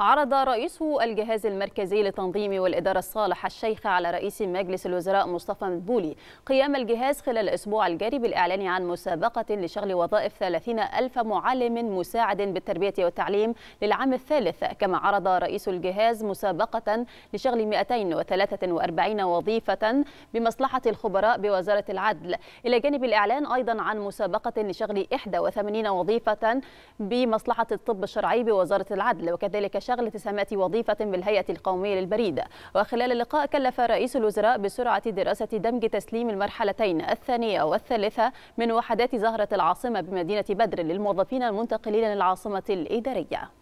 عرض رئيس الجهاز المركزي لتنظيم والإدارة الصالح الشيخ على رئيس مجلس الوزراء مصطفى مدبولي قيام الجهاز خلال الأسبوع الجاري بالإعلان عن مسابقة لشغل وظائف 30 ألف معلم مساعد بالتربية والتعليم للعام الثالث كما عرض رئيس الجهاز مسابقة لشغل 243 وظيفة بمصلحة الخبراء بوزارة العدل إلى جانب الإعلان أيضا عن مسابقة لشغل 81 وظيفة بمصلحة الطب الشرعي بوزارة العدل وكذلك شغل تسامات وظيفة بالهيئة القومية للبريد وخلال اللقاء كلف رئيس الوزراء بسرعة دراسة دمج تسليم المرحلتين الثانية والثالثة من وحدات زهرة العاصمة بمدينة بدر للموظفين المنتقلين للعاصمة الإدارية